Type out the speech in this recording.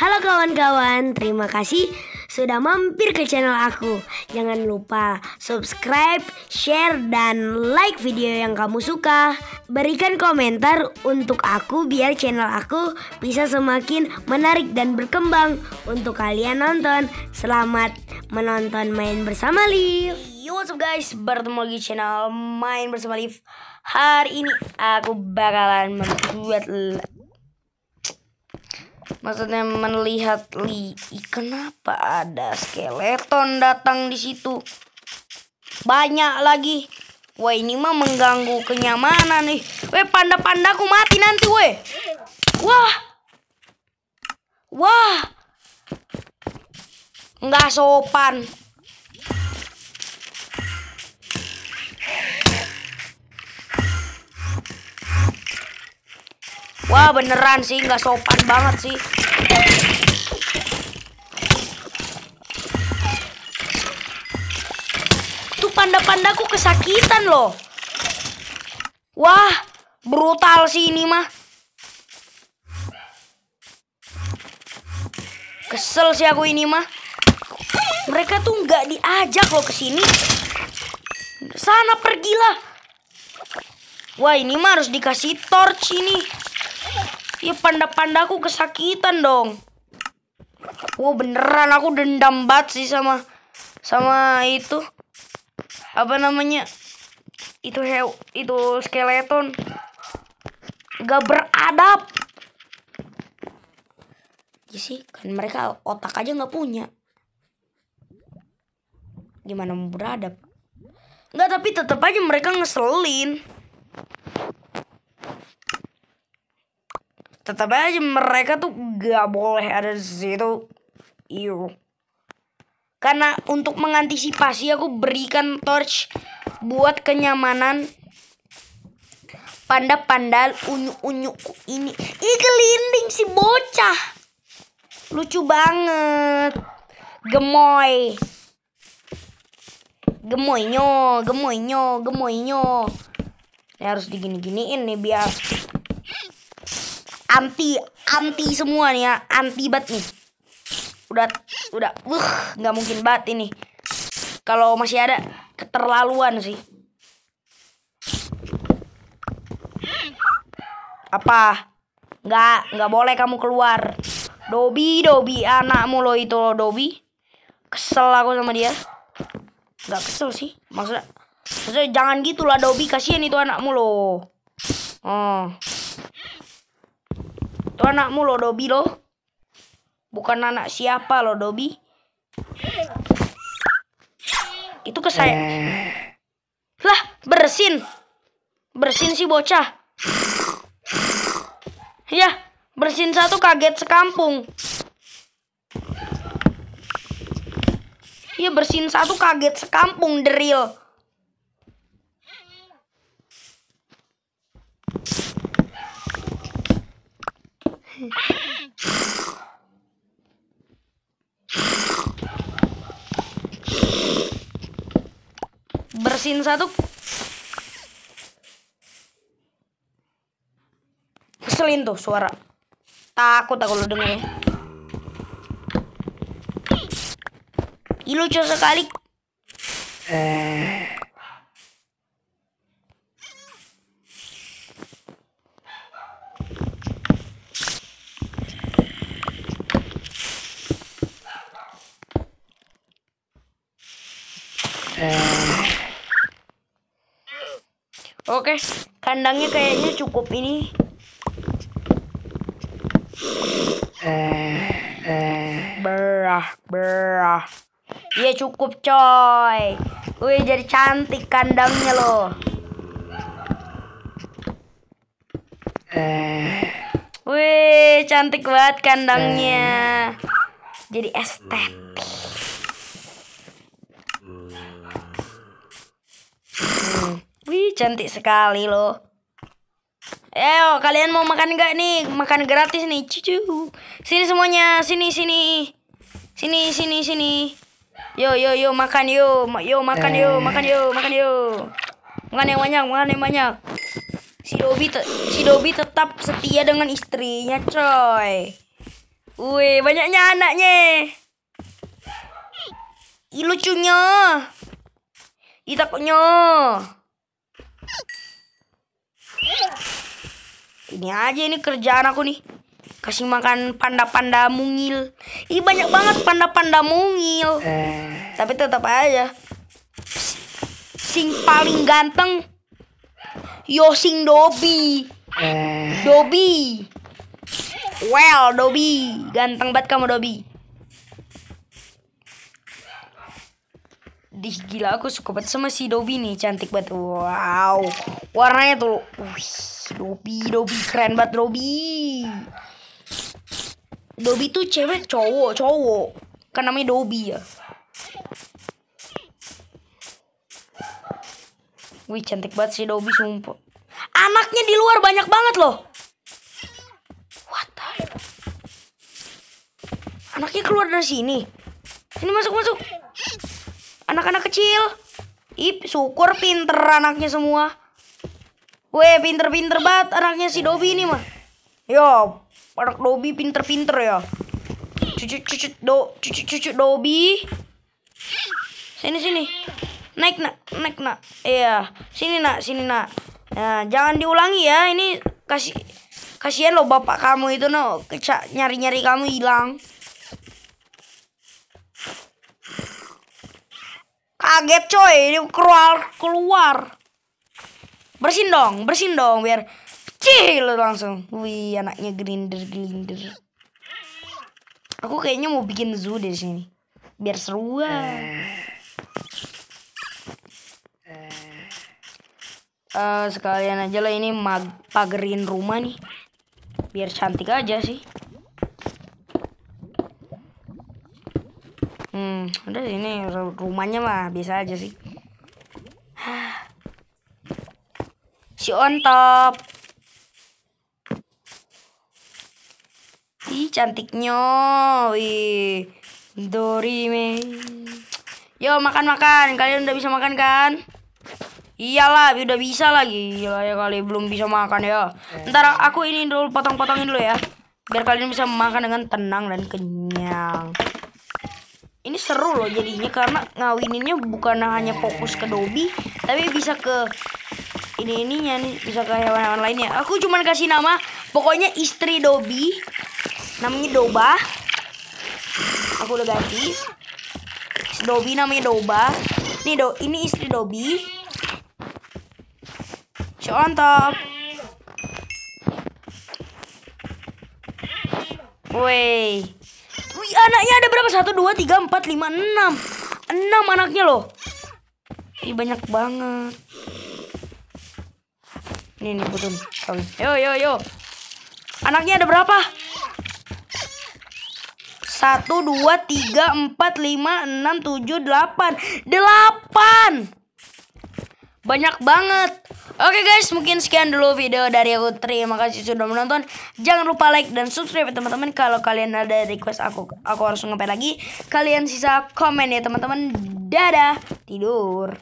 Halo kawan-kawan, terima kasih sudah mampir ke channel aku. Jangan lupa subscribe, share, dan like video yang kamu suka. Berikan komentar untuk aku biar channel aku bisa semakin menarik dan berkembang untuk kalian nonton. Selamat menonton Main Bersama Liv. Yo what's up guys, bertemu lagi channel Main Bersama Liv Hari ini aku bakalan membuat maksudnya melihat li kenapa ada skeleton datang di situ banyak lagi wah ini mah mengganggu kenyamanan nih weh panda-pandaku mati nanti weh wah wah nggak sopan Wah beneran sih nggak sopan banget sih. Tuh panda-pandaku kesakitan loh. Wah brutal sih ini mah. Kesel sih aku ini mah. Mereka tuh nggak diajak loh kesini. Sana pergilah. Wah ini mah harus dikasih torch ini. Ya panda-pandaku kesakitan dong. Wow oh, beneran aku dendam banget sih sama sama itu apa namanya itu hew itu skeleton gak beradab ya sih kan mereka otak aja nggak punya gimana mau beradab nggak tapi tetap aja mereka ngeselin tetap aja mereka tuh gak boleh ada di situ iyo karena untuk mengantisipasi aku berikan torch buat kenyamanan panda pandal unyu unyu ini ih kelinding si bocah lucu banget gemoy gemoy gemoynyo gemoy gemoynyo ya harus digini-giniin nih biar anti anti semua nih ya anti bat nih udah udah uh nggak mungkin bat ini kalau masih ada keterlaluan sih apa nggak nggak boleh kamu keluar Dobi Dobi anakmu lo itu lo Dobi kesel aku sama dia nggak kesel sih maksudnya maksudnya jangan gitulah Dobi kasihan itu anakmu lo oh itu anakmu lo Dobi lo. Bukan anak siapa lo Dobi. Itu ke saya. Eh. Lah, bersin. Bersin si bocah. Ya, bersin satu kaget sekampung. Iya, bersin satu kaget sekampung, deril. Bersin satu. Keselin tuh suara. Takut aku lu denger, Ih, lucu sekali. Eh. Eh. Oke, okay. kandangnya kayaknya cukup ini. Eh, eh. Berah, berah. Iya cukup coy. Wih jadi cantik kandangnya loh. Wih cantik banget kandangnya. Jadi estetik. Cantik sekali loh. Yo eh, oh, kalian mau makan gak nih? Makan gratis nih. Cucu. Sini semuanya, sini sini. Sini sini sini. Yo yo yo makan yo. Yo makan yo, eh. makan yo, makan yo. Makan yang banyak, makan yang banyak. Si Dobi si Dobi tetap setia dengan istrinya, coy. Wih, banyaknya anaknya. Ih, lucunya. Ih, takutnya. Ini aja ini kerjaan aku nih. Kasih makan panda-panda mungil. Ih banyak banget panda-panda mungil. Eh. Tapi tetap aja. Sing paling ganteng sing Dobi. Eh. Dobi. Well, Dobi. Ganteng banget kamu Dobi. Dih, gila aku suka banget sama si Dobi nih, cantik banget. Wow. Warnanya tuh. Wih. Dobi, Dobi keren banget Dobi. Dobi tuh cewek cowok, cowok. Kan namanya Dobi ya. Wih cantik banget sih Dobi sumpah. Anaknya di luar banyak banget loh. What the Anaknya keluar dari sini. Ini masuk masuk. Anak-anak kecil. Ip, syukur pinter anaknya semua. Weh, pinter-pinter banget anaknya si Dobi ini mah. Yo, anak Dobi pinter-pinter ya. Cucu-cucu do, cucu-cucu Dobi. Sini sini. Naik nak, naik nak. Iya, sini nak, sini nak. Nah, jangan diulangi ya. Ini kasih kasihan loh bapak kamu itu no Kecak nyari-nyari kamu hilang. Kaget coy, ini keluar keluar bersin dong bersin dong biar kecil langsung wih anaknya grinder grinder aku kayaknya mau bikin zoo di sini biar ah. Eh. uh, sekalian aja lah ini mag pagerin rumah nih biar cantik aja sih hmm udah ini rumahnya mah biasa aja sih si on top. Ih, cantiknya. Wih. Dorime. Yo, makan-makan. Kalian udah bisa makan kan? Iyalah, udah bisa lagi. Gila ya kali belum bisa makan ya. Ntar aku ini dulu potong-potongin dulu ya. Biar kalian bisa makan dengan tenang dan kenyang. Ini seru loh jadinya karena ngawininnya bukan hanya fokus ke Dobi, tapi bisa ke ini ininya nih bisa ke hewan-hewan lainnya aku cuma kasih nama pokoknya istri Dobi namanya Doba aku udah ganti Dobi namanya Doba nih do ini istri Dobi Contoh. Woi, wih anaknya ada berapa? Satu, dua, tiga, empat, lima, enam, enam anaknya loh. Ih banyak banget. Ini nih butuh kawin. Yo yo yo. Anaknya ada berapa? Satu, dua, tiga, empat, lima, enam, tujuh, delapan. Delapan! Banyak banget. Oke guys, mungkin sekian dulu video dari aku. Terima kasih sudah menonton. Jangan lupa like dan subscribe ya teman-teman. Kalau kalian ada request aku, aku harus ngepel lagi. Kalian sisa komen ya teman-teman. Dadah, tidur.